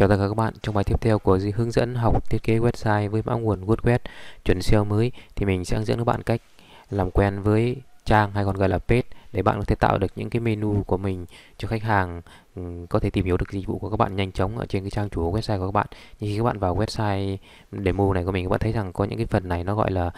Chào tất cả các bạn, trong bài tiếp theo của hướng dẫn học thiết kế website với mã nguồn WordPress chuẩn SEO mới thì mình sẽ hướng dẫn các bạn cách làm quen với trang hay còn gọi là page để bạn có thể tạo được những cái menu của mình cho khách hàng ừ, có thể tìm hiểu được dịch vụ của các bạn nhanh chóng ở trên cái trang chủ website của các bạn. Như khi các bạn vào website demo này của mình các bạn thấy rằng có những cái phần này nó gọi là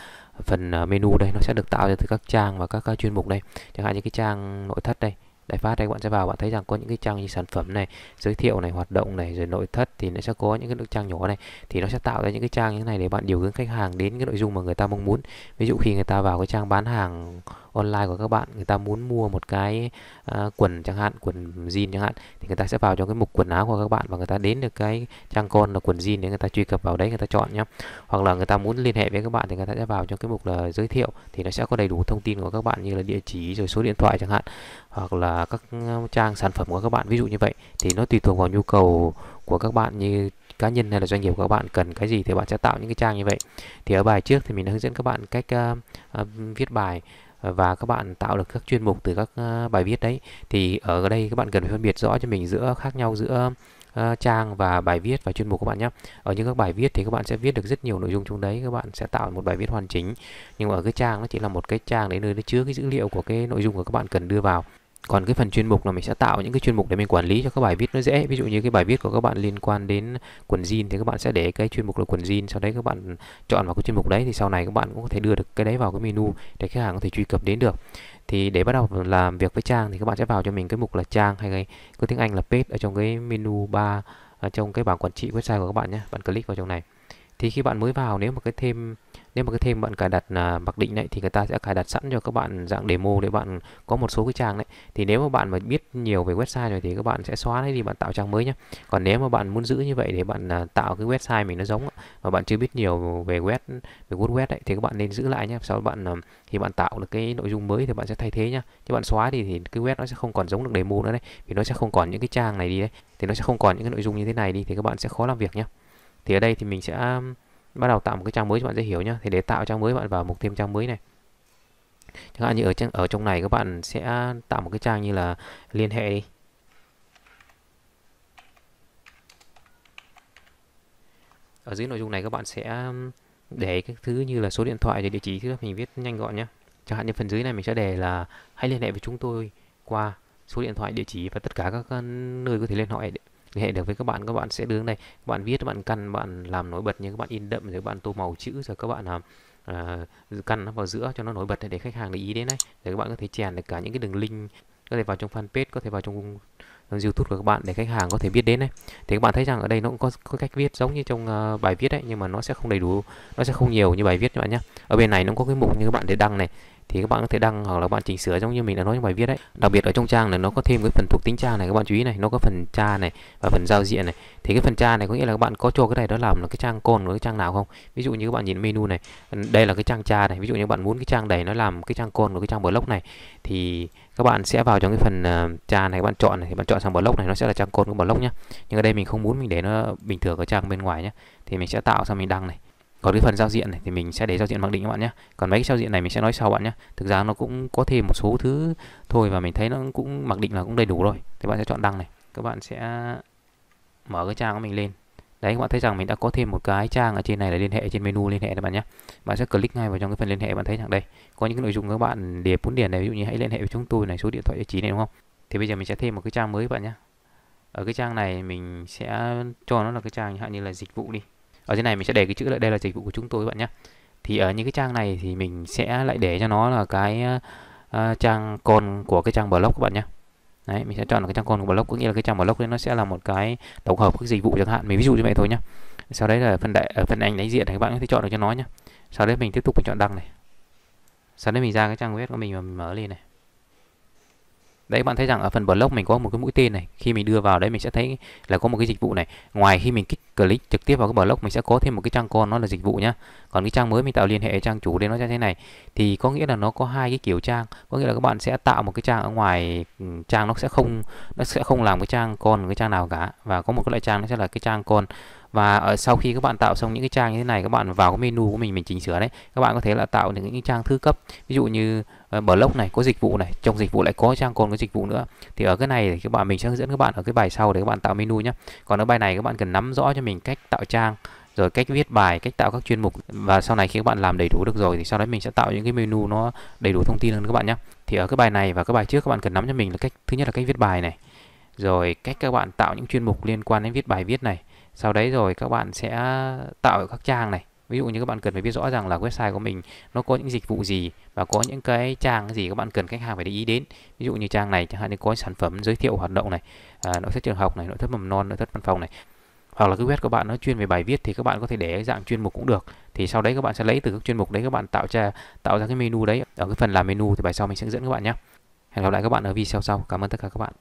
phần ờ, menu đây nó sẽ được tạo ra từ các trang và các, các chuyên mục đây. Chẳng hạn như cái trang nội thất đây đại phát đây bạn sẽ vào bạn thấy rằng có những cái trang như sản phẩm này giới thiệu này hoạt động này rồi nội thất thì nó sẽ có những cái trang nhỏ này thì nó sẽ tạo ra những cái trang như thế này để bạn điều hướng khách hàng đến cái nội dung mà người ta mong muốn ví dụ khi người ta vào cái trang bán hàng online của các bạn người ta muốn mua một cái uh, quần chẳng hạn quần jean chẳng hạn thì người ta sẽ vào trong cái mục quần áo của các bạn và người ta đến được cái trang con là quần jean để người ta truy cập vào đấy người ta chọn nhé hoặc là người ta muốn liên hệ với các bạn thì người ta sẽ vào trong cái mục là giới thiệu thì nó sẽ có đầy đủ thông tin của các bạn như là địa chỉ rồi số điện thoại chẳng hạn hoặc là các ừ, trang sản phẩm của các bạn ví dụ như vậy thì nó tùy thuộc vào nhu cầu của các bạn như cá nhân hay là doanh nghiệp của các bạn cần cái gì thì bạn sẽ tạo những cái trang như vậy thì ở bài trước thì mình đã hướng dẫn các bạn cách uh, uh, viết bài và các bạn tạo được các chuyên mục từ các ờ, bài viết đấy thì ở đây các bạn cần phải phân biệt rõ cho mình giữa khác nhau giữa uh, trang và bài viết và chuyên mục các bạn nhé ở những các bài viết thì các bạn sẽ viết được rất nhiều nội dung trong đấy các bạn sẽ tạo một bài viết hoàn chỉnh nhưng mà ở cái trang nó chỉ là một cái trang để nơi nó chứa cái dữ liệu của cái nội dung của các bạn cần đưa vào còn cái phần chuyên mục là mình sẽ tạo những cái chuyên mục để mình quản lý cho các bài viết nó dễ ví dụ như cái bài viết của các bạn liên quan đến quần jean thì các bạn sẽ để cái chuyên mục là quần jean sau đấy các bạn chọn vào cái chuyên mục đấy thì sau này các bạn cũng có thể đưa được cái đấy vào cái menu để khách hàng có thể truy cập đến được thì để bắt đầu làm việc với trang thì các bạn sẽ vào cho mình cái mục là trang hay cái cái tiếng Anh là page ở trong cái menu ba ở trong cái bảng quản trị website của các bạn nhé bạn click vào trong này thì khi bạn mới vào nếu mà cái thêm nếu mà cái thêm bạn cài đặt là mặc định đấy thì người ta sẽ cài đặt sẵn cho các bạn dạng demo để bạn có một số cái trang đấy thì nếu mà bạn mà biết nhiều về website rồi thì các bạn sẽ xóa đấy đi bạn tạo trang mới nhé còn nếu mà bạn muốn giữ như vậy để bạn à, tạo cái website mình nó giống mà bạn chưa biết nhiều về web về web đấy thì các bạn nên giữ lại nhé sau đó bạn thì à, bạn tạo được cái nội dung mới thì bạn sẽ thay thế nhá chứ bạn xóa thì thì cái web nó sẽ không còn giống được demo nữa đấy vì nó sẽ không còn những cái trang này đi đấy thì nó sẽ không còn những cái nội dung như thế này đi thì các bạn sẽ khó làm việc nhé thì ở đây thì mình sẽ um, bắt đầu tạo một cái trang mới cho bạn dễ hiểu nhé thì để tạo trang mới bạn vào mục thêm trang mới này chẳng hạn như ở trong ở trong này các bạn sẽ tạo một cái trang như là liên hệ đi ở dưới nội dung này các bạn sẽ um, để các thứ như là số điện thoại và địa chỉ thứ mình viết nhanh gọn nhé chẳng hạn như phần dưới này mình sẽ để là hãy liên hệ với chúng tôi qua số điện thoại địa chỉ và tất cả các nơi có thể liên hệ liên hệ được với các bạn các bạn sẽ đứng đây các bạn viết các bạn căn bạn làm nổi bật như các bạn in đậm rồi các bạn tô màu chữ rồi các bạn làm à, căn nó vào giữa cho nó nổi bật để khách hàng để ý đến đấy để các bạn có thể chèn được cả những cái đường link có thể vào trong fanpage có thể vào trong YouTube của các bạn để khách hàng có thể biết đến đấy thì các bạn thấy rằng ở đây nó cũng có, có cách viết giống như trong uh, bài viết đấy nhưng mà nó sẽ không đầy đủ nó sẽ không nhiều như bài viết các bạn nhé ở bên này nó có cái mục như các bạn để đăng này thì các bạn có thể đăng hoặc là bạn chỉnh sửa giống như mình đã nói trong bài viết đấy đặc biệt ở trong trang này nó có thêm cái phần thuộc tính trang này các bạn chú ý này nó có phần tra này và phần giao diện này thì cái phần tra này có nghĩa là các bạn có cho cái này đó làm là cái trang con của cái trang nào không ví dụ như các bạn nhìn menu này đây là cái trang tra này ví dụ như bạn muốn cái trang này nó làm cái trang con của cái trang block này thì các bạn sẽ vào trong cái phần uh, này các bạn chọn này các bạn chọn sang block này nó sẽ là trang con của block nhá nhưng ở đây mình không muốn mình để nó bình thường ở trang bên ngoài nhé thì mình sẽ tạo xong mình đăng này còn cái phần giao diện này thì mình sẽ để giao diện mặc định các bạn nhé còn mấy cái giao diện này mình sẽ nói sau bạn nhé thực ra nó cũng có thêm một số thứ thôi và mình thấy nó cũng mặc định là cũng đầy đủ rồi thì bạn sẽ chọn đăng này các bạn sẽ mở cái trang của mình lên đấy các bạn thấy rằng mình đã có thêm một cái trang ở trên này là liên hệ trên menu liên hệ các bạn nhé bạn sẽ click ngay vào trong cái phần liên hệ bạn thấy rằng đây có những cái nội dung các bạn để bốn điền này ví dụ như hãy liên hệ với chúng tôi này số điện thoại địa chỉ này đúng không thì bây giờ mình sẽ thêm một cái trang mới bạn nhé ở cái trang này mình sẽ cho nó là cái trang hạn như là dịch vụ đi ở trên này mình sẽ để cái chữ là đây là dịch vụ của chúng tôi các bạn nhé thì ở những cái trang này thì mình sẽ lại để cho nó là cái uh, trang con của cái trang blog các bạn nhé đấy mình sẽ chọn là cái trang con của blog có nghĩa là cái trang blog đấy nó sẽ là một cái tổng hợp các dịch vụ chẳng hạn mình ví dụ như vậy thôi nhé sau đấy là phần đại ờ, phần ảnh đại diện thì các bạn có thể chọn được cho nó nhé sau đấy mình tiếp tục mình chọn đăng này sau đấy mình ra cái trang web của mình và mình mở lên này đấy bạn thấy rằng ở phần blog mình có một cái mũi tên này khi mình đưa vào đấy mình sẽ thấy là có một cái dịch vụ này ngoài khi mình kích click trực tiếp vào cái blog mình sẽ có thêm một cái trang con nó là dịch vụ nhá còn cái trang mới mình tạo liên hệ trang chủ đến nó ra thế này thì có nghĩa là nó có hai cái kiểu trang có nghĩa là các bạn sẽ tạo một cái trang ở ngoài ừ, trang nó sẽ không nó sẽ không làm cái trang con cái trang nào cả và có một cái loại trang nó sẽ là cái trang con và ở sau khi các bạn tạo xong những cái trang như thế này các bạn vào cái menu của mình mình chỉnh sửa đấy các bạn có thể là tạo những cái trang thứ cấp ví dụ như uh, ờ, blog này có dịch vụ này trong dịch vụ lại có trang con có dịch vụ nữa thì ở cái này thì các bạn mình sẽ hướng dẫn các bạn ở cái bài sau để các bạn tạo menu nhé còn ở bài này các bạn cần nắm rõ cho mình cách tạo trang rồi cách viết bài, cách tạo các chuyên mục và sau này khi các bạn làm đầy đủ được rồi thì sau đấy mình sẽ tạo những cái menu nó đầy đủ thông tin hơn các bạn nhé. Thì ở cái bài này và cái bài trước các bạn cần nắm cho mình là cách thứ nhất là cách viết bài này, rồi cách các bạn tạo những chuyên mục liên quan đến viết bài viết này. Sau đấy rồi các bạn sẽ tạo các trang này. Ví dụ như các bạn cần phải biết rõ rằng là website của mình nó có những dịch vụ gì và có những cái trang gì các bạn cần khách hàng phải để ý đến. Ví dụ như trang này chẳng hạn như có sản phẩm giới thiệu hoạt động này, à, nội thất trường học này, nội thất mầm non, nội thất văn phòng này hoặc là cái web của bạn nó chuyên về bài viết thì các bạn có thể để dạng chuyên mục cũng được thì sau đấy các bạn sẽ lấy từ các chuyên mục đấy các bạn tạo ra tạo ra cái menu đấy ở cái phần làm menu thì bài sau mình sẽ dẫn các bạn nhé hẹn gặp lại các bạn ở video sau cảm ơn tất cả các bạn